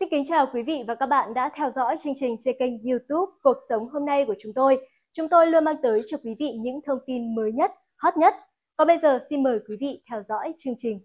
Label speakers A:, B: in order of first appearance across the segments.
A: Xin kính chào quý vị và các bạn đã theo dõi chương trình trên kênh YouTube Cuộc sống hôm nay của chúng tôi. Chúng tôi luôn mang tới cho quý vị những thông tin mới nhất, hot nhất. Còn bây giờ xin mời quý vị theo dõi chương trình.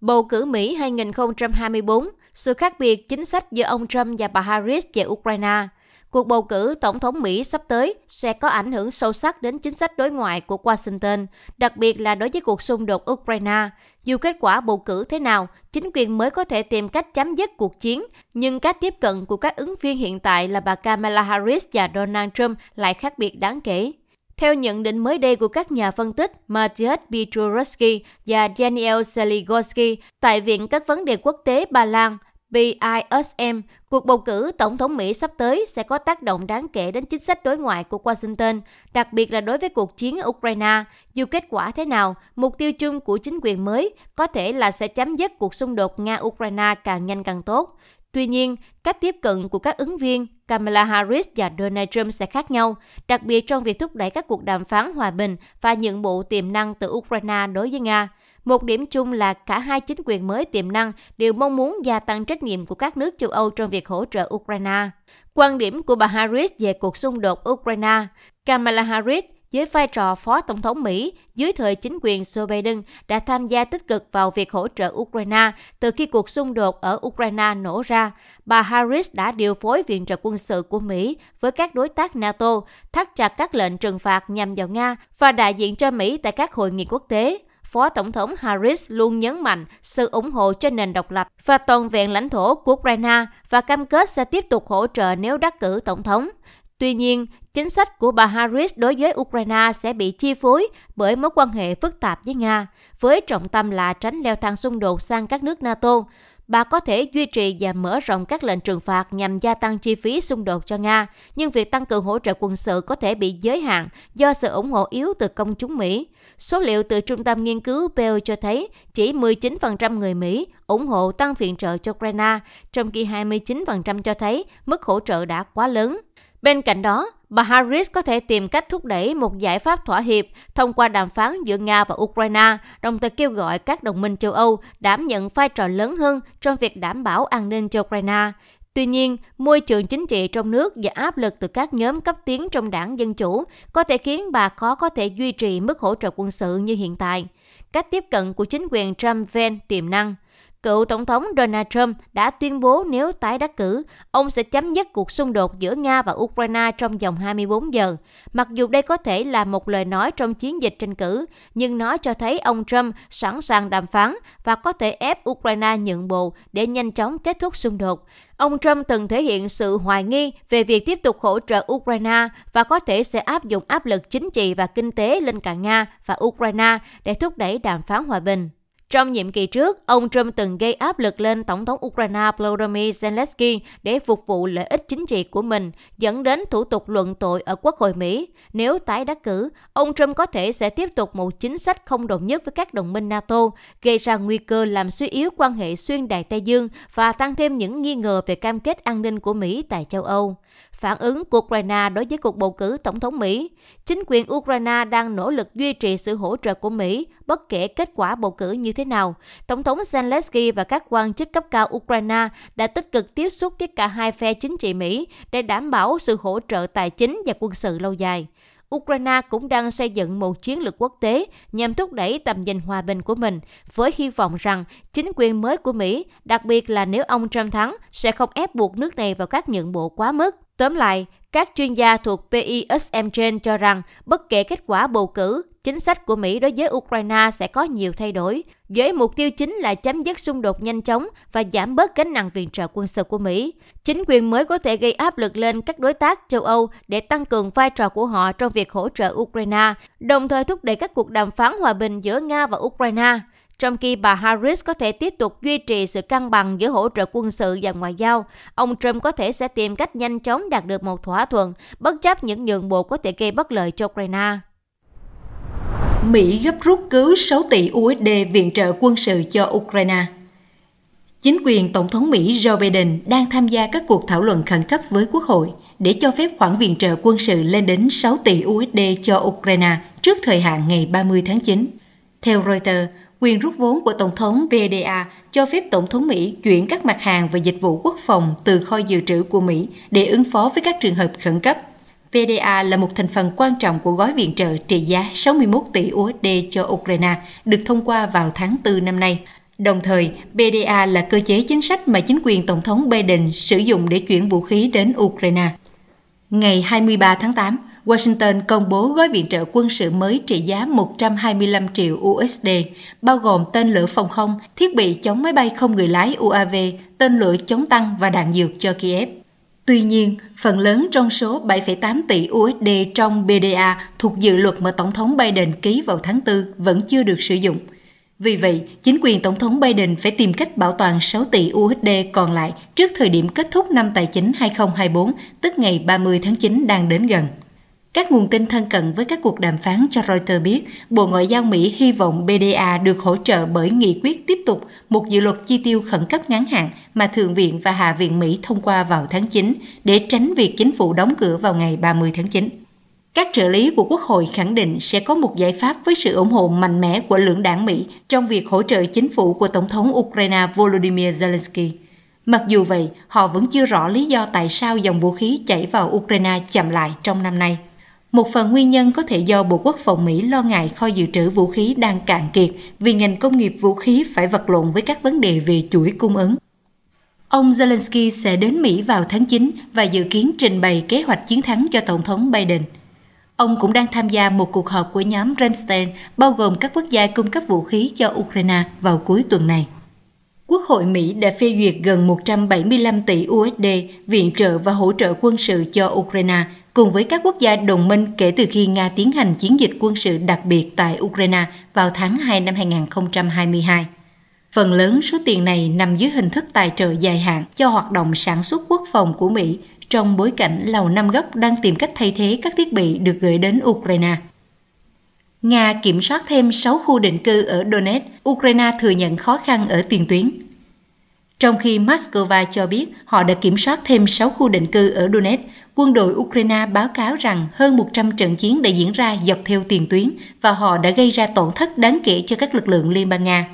A: Bầu cử Mỹ 2024, sự khác biệt chính sách giữa ông Trump và bà Harris về Ukraine – cuộc bầu cử tổng thống Mỹ sắp tới sẽ có ảnh hưởng sâu sắc đến chính sách đối ngoại của Washington, đặc biệt là đối với cuộc xung đột Ukraine. Dù kết quả bầu cử thế nào, chính quyền mới có thể tìm cách chấm dứt cuộc chiến, nhưng cách tiếp cận của các ứng viên hiện tại là bà Kamala Harris và Donald Trump lại khác biệt đáng kể. Theo nhận định mới đây của các nhà phân tích Matthias Petrursky và Daniel Seligoski tại Viện các vấn đề quốc tế Ba Lan, BISM, cuộc bầu cử tổng thống Mỹ sắp tới sẽ có tác động đáng kể đến chính sách đối ngoại của Washington, đặc biệt là đối với cuộc chiến ở Ukraine. Dù kết quả thế nào, mục tiêu chung của chính quyền mới có thể là sẽ chấm dứt cuộc xung đột Nga-Ukraine càng nhanh càng tốt. Tuy nhiên, cách tiếp cận của các ứng viên Kamala Harris và Donald Trump sẽ khác nhau, đặc biệt trong việc thúc đẩy các cuộc đàm phán hòa bình và nhượng bộ tiềm năng từ Ukraine đối với Nga. Một điểm chung là cả hai chính quyền mới tiềm năng đều mong muốn gia tăng trách nhiệm của các nước châu Âu trong việc hỗ trợ Ukraine. Quan điểm của bà Harris về cuộc xung đột Ukraine, Kamala Harris với vai trò phó tổng thống Mỹ dưới thời chính quyền Joe Biden đã tham gia tích cực vào việc hỗ trợ Ukraine từ khi cuộc xung đột ở Ukraine nổ ra. Bà Harris đã điều phối viện trợ quân sự của Mỹ với các đối tác NATO, thắt chặt các lệnh trừng phạt nhằm vào Nga và đại diện cho Mỹ tại các hội nghị quốc tế. Phó Tổng thống Harris luôn nhấn mạnh sự ủng hộ cho nền độc lập và toàn vẹn lãnh thổ của Ukraine và cam kết sẽ tiếp tục hỗ trợ nếu đắc cử Tổng thống. Tuy nhiên, chính sách của bà Harris đối với Ukraine sẽ bị chi phối bởi mối quan hệ phức tạp với Nga, với trọng tâm là tránh leo thang xung đột sang các nước NATO. Bà có thể duy trì và mở rộng các lệnh trừng phạt nhằm gia tăng chi phí xung đột cho Nga, nhưng việc tăng cường hỗ trợ quân sự có thể bị giới hạn do sự ủng hộ yếu từ công chúng Mỹ. Số liệu từ Trung tâm Nghiên cứu Pew cho thấy chỉ 19% người Mỹ ủng hộ tăng viện trợ cho Ukraine, trong khi 29% cho thấy mức hỗ trợ đã quá lớn. Bên cạnh đó, bà Harris có thể tìm cách thúc đẩy một giải pháp thỏa hiệp thông qua đàm phán giữa Nga và Ukraine, đồng thời kêu gọi các đồng minh châu Âu đảm nhận vai trò lớn hơn trong việc đảm bảo an ninh cho Ukraine. Tuy nhiên, môi trường chính trị trong nước và áp lực từ các nhóm cấp tiến trong đảng Dân Chủ có thể khiến bà khó có thể duy trì mức hỗ trợ quân sự như hiện tại. Cách tiếp cận của chính quyền Trump ven tiềm năng – Cựu Tổng thống Donald Trump đã tuyên bố nếu tái đắc cử, ông sẽ chấm dứt cuộc xung đột giữa Nga và Ukraine trong vòng 24 giờ. Mặc dù đây có thể là một lời nói trong chiến dịch tranh cử, nhưng nó cho thấy ông Trump sẵn sàng đàm phán và có thể ép Ukraine nhượng bộ để nhanh chóng kết thúc xung đột. Ông Trump từng thể hiện sự hoài nghi về việc tiếp tục hỗ trợ Ukraine và có thể sẽ áp dụng áp lực chính trị và kinh tế lên cả Nga và Ukraine để thúc đẩy đàm phán hòa bình. Trong nhiệm kỳ trước, ông Trump từng gây áp lực lên Tổng thống Ukraine Volodymyr Zelensky để phục vụ lợi ích chính trị của mình, dẫn đến thủ tục luận tội ở Quốc hội Mỹ. Nếu tái đắc cử, ông Trump có thể sẽ tiếp tục một chính sách không đồng nhất với các đồng minh NATO, gây ra nguy cơ làm suy yếu quan hệ xuyên đại Tây Dương và tăng thêm những nghi ngờ về cam kết an ninh của Mỹ tại châu Âu. Phản ứng của Ukraine đối với cuộc bầu cử tổng thống Mỹ, chính quyền Ukraine đang nỗ lực duy trì sự hỗ trợ của Mỹ bất kể kết quả bầu cử như thế nào. Tổng thống Zelensky và các quan chức cấp cao Ukraine đã tích cực tiếp xúc với cả hai phe chính trị Mỹ để đảm bảo sự hỗ trợ tài chính và quân sự lâu dài. Ukraine cũng đang xây dựng một chiến lược quốc tế nhằm thúc đẩy tầm nhìn hòa bình của mình, với hy vọng rằng chính quyền mới của Mỹ, đặc biệt là nếu ông Trump thắng, sẽ không ép buộc nước này vào các nhượng bộ quá mức. Tóm lại, các chuyên gia thuộc PISM Gen cho rằng bất kể kết quả bầu cử, chính sách của Mỹ đối với Ukraine sẽ có nhiều thay đổi, với mục tiêu chính là chấm dứt xung đột nhanh chóng và giảm bớt gánh nặng viện trợ quân sự của Mỹ. Chính quyền mới có thể gây áp lực lên các đối tác châu Âu để tăng cường vai trò của họ trong việc hỗ trợ Ukraine, đồng thời thúc đẩy các cuộc đàm phán hòa bình giữa Nga và Ukraine. Trong khi bà Harris có thể tiếp tục duy trì sự cân bằng giữa hỗ trợ quân sự và ngoại giao, ông Trump có thể sẽ tìm cách nhanh chóng đạt được một thỏa thuận bất chấp những nhượng bộ có thể gây bất lợi cho Ukraine.
B: Mỹ gấp rút cứu 6 tỷ USD viện trợ quân sự cho Ukraine. Chính quyền Tổng thống Mỹ Joe Biden đang tham gia các cuộc thảo luận khẩn cấp với Quốc hội để cho phép khoản viện trợ quân sự lên đến 6 tỷ USD cho Ukraine trước thời hạn ngày 30 tháng 9. Theo Reuters, Quyền rút vốn của Tổng thống BDA cho phép Tổng thống Mỹ chuyển các mặt hàng và dịch vụ quốc phòng từ kho dự trữ của Mỹ để ứng phó với các trường hợp khẩn cấp. PDA là một thành phần quan trọng của gói viện trợ trị giá 61 tỷ USD cho Ukraine, được thông qua vào tháng 4 năm nay. Đồng thời, PDA là cơ chế chính sách mà chính quyền Tổng thống Biden sử dụng để chuyển vũ khí đến Ukraine. Ngày 23 tháng 8, Washington công bố gói viện trợ quân sự mới trị giá 125 triệu USD, bao gồm tên lửa phòng không, thiết bị chống máy bay không người lái UAV, tên lửa chống tăng và đạn dược cho Kiev. Tuy nhiên, phần lớn trong số 7,8 tỷ USD trong BDA thuộc dự luật mà Tổng thống Biden ký vào tháng 4 vẫn chưa được sử dụng. Vì vậy, chính quyền Tổng thống Biden phải tìm cách bảo toàn 6 tỷ USD còn lại trước thời điểm kết thúc năm tài chính 2024, tức ngày 30 tháng 9 đang đến gần. Các nguồn tin thân cận với các cuộc đàm phán cho Reuters biết, Bộ Ngoại giao Mỹ hy vọng BDA được hỗ trợ bởi nghị quyết tiếp tục một dự luật chi tiêu khẩn cấp ngắn hạn mà Thượng viện và Hạ viện Mỹ thông qua vào tháng 9 để tránh việc chính phủ đóng cửa vào ngày 30 tháng 9. Các trợ lý của Quốc hội khẳng định sẽ có một giải pháp với sự ủng hộ mạnh mẽ của lưỡng đảng Mỹ trong việc hỗ trợ chính phủ của Tổng thống Ukraine Volodymyr Zelensky. Mặc dù vậy, họ vẫn chưa rõ lý do tại sao dòng vũ khí chảy vào Ukraine chậm lại trong năm nay. Một phần nguyên nhân có thể do Bộ Quốc phòng Mỹ lo ngại kho dự trữ vũ khí đang cạn kiệt vì ngành công nghiệp vũ khí phải vật lộn với các vấn đề về chuỗi cung ứng. Ông Zelensky sẽ đến Mỹ vào tháng 9 và dự kiến trình bày kế hoạch chiến thắng cho Tổng thống Biden. Ông cũng đang tham gia một cuộc họp của nhóm Remstein bao gồm các quốc gia cung cấp vũ khí cho Ukraine vào cuối tuần này. Quốc hội Mỹ đã phê duyệt gần 175 tỷ USD viện trợ và hỗ trợ quân sự cho Ukraine cùng với các quốc gia đồng minh kể từ khi Nga tiến hành chiến dịch quân sự đặc biệt tại Ukraine vào tháng 2 năm 2022. Phần lớn số tiền này nằm dưới hình thức tài trợ dài hạn cho hoạt động sản xuất quốc phòng của Mỹ trong bối cảnh Lầu Năm Góc đang tìm cách thay thế các thiết bị được gửi đến Ukraine. Nga kiểm soát thêm 6 khu định cư ở Donetsk, Ukraine thừa nhận khó khăn ở tiền tuyến. Trong khi Moscow cho biết họ đã kiểm soát thêm 6 khu định cư ở Donetsk, quân đội Ukraine báo cáo rằng hơn 100 trận chiến đã diễn ra dọc theo tiền tuyến và họ đã gây ra tổn thất đáng kể cho các lực lượng Liên bang Nga.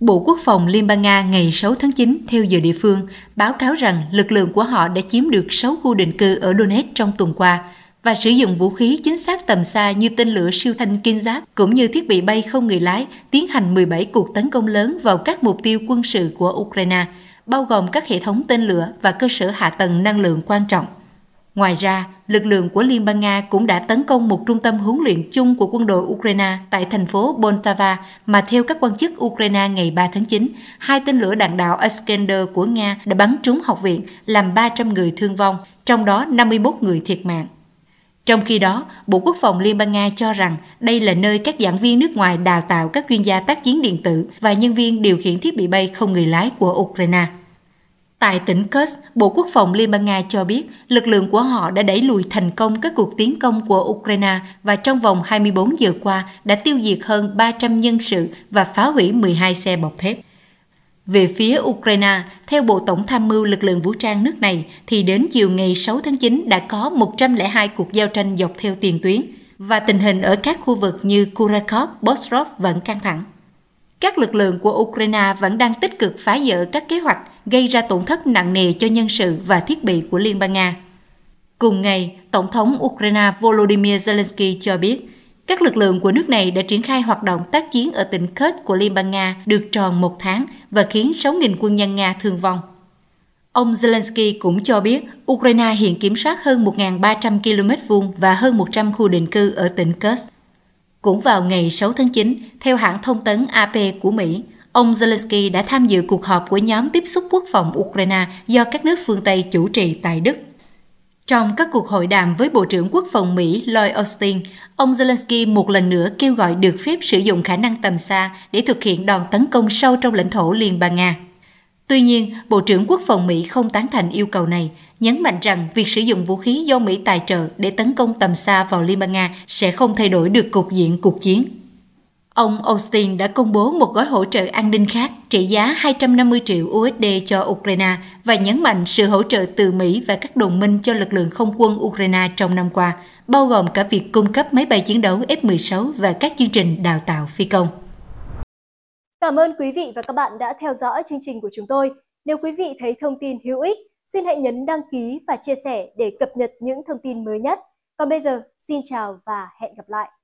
B: Bộ Quốc phòng Liên bang Nga ngày 6 tháng 9 theo giờ địa phương báo cáo rằng lực lượng của họ đã chiếm được 6 khu định cư ở Donetsk trong tuần qua và sử dụng vũ khí chính xác tầm xa như tên lửa siêu thanh Kinzhak cũng như thiết bị bay không người lái tiến hành 17 cuộc tấn công lớn vào các mục tiêu quân sự của Ukraine, bao gồm các hệ thống tên lửa và cơ sở hạ tầng năng lượng quan trọng. Ngoài ra, lực lượng của Liên bang Nga cũng đã tấn công một trung tâm huấn luyện chung của quân đội Ukraine tại thành phố Poltava mà theo các quan chức Ukraine ngày 3 tháng 9, hai tên lửa đạn đạo Iskander của Nga đã bắn trúng học viện, làm 300 người thương vong, trong đó 51 người thiệt mạng. Trong khi đó, Bộ Quốc phòng Liên bang Nga cho rằng đây là nơi các giảng viên nước ngoài đào tạo các chuyên gia tác chiến điện tử và nhân viên điều khiển thiết bị bay không người lái của Ukraine. Tại tỉnh Kursk, Bộ Quốc phòng Liên bang Nga cho biết lực lượng của họ đã đẩy lùi thành công các cuộc tiến công của Ukraine và trong vòng 24 giờ qua đã tiêu diệt hơn 300 nhân sự và phá hủy 12 xe bọc thép. Về phía Ukraine, theo Bộ Tổng tham mưu lực lượng vũ trang nước này, thì đến chiều ngày 6 tháng 9 đã có 102 cuộc giao tranh dọc theo tiền tuyến, và tình hình ở các khu vực như Kurakov, Bostrov vẫn căng thẳng. Các lực lượng của Ukraine vẫn đang tích cực phá dỡ các kế hoạch gây ra tổn thất nặng nề cho nhân sự và thiết bị của Liên bang Nga. Cùng ngày, Tổng thống Ukraine Volodymyr Zelensky cho biết, các lực lượng của nước này đã triển khai hoạt động tác chiến ở tỉnh Kurt của Liên bang Nga được tròn một tháng và khiến 6.000 quân nhân Nga thương vong. Ông Zelensky cũng cho biết Ukraine hiện kiểm soát hơn 1.300 km vuông và hơn 100 khu định cư ở tỉnh Kursk. Cũng vào ngày 6 tháng 9, theo hãng thông tấn AP của Mỹ, Ông Zelensky đã tham dự cuộc họp của nhóm tiếp xúc quốc phòng Ukraine do các nước phương Tây chủ trì tại Đức. Trong các cuộc hội đàm với Bộ trưởng Quốc phòng Mỹ Lloyd Austin, ông Zelensky một lần nữa kêu gọi được phép sử dụng khả năng tầm xa để thực hiện đòn tấn công sâu trong lãnh thổ Liên bang Nga. Tuy nhiên, Bộ trưởng Quốc phòng Mỹ không tán thành yêu cầu này, nhấn mạnh rằng việc sử dụng vũ khí do Mỹ tài trợ để tấn công tầm xa vào Liên bang Nga sẽ không thay đổi được cục diện cuộc chiến. Ông Austin đã công bố một gói hỗ trợ an ninh khác trị giá 250 triệu USD cho Ukraine và nhấn mạnh sự hỗ trợ từ Mỹ và các đồng minh cho lực lượng không quân Ukraine trong năm qua, bao gồm cả việc cung cấp máy bay chiến đấu F-16 và các chương trình đào tạo phi công.
A: Cảm ơn quý vị và các bạn đã theo dõi chương trình của chúng tôi. Nếu quý vị thấy thông tin hữu ích, xin hãy nhấn đăng ký và chia sẻ để cập nhật những thông tin mới nhất. Còn bây giờ, xin chào và hẹn gặp lại!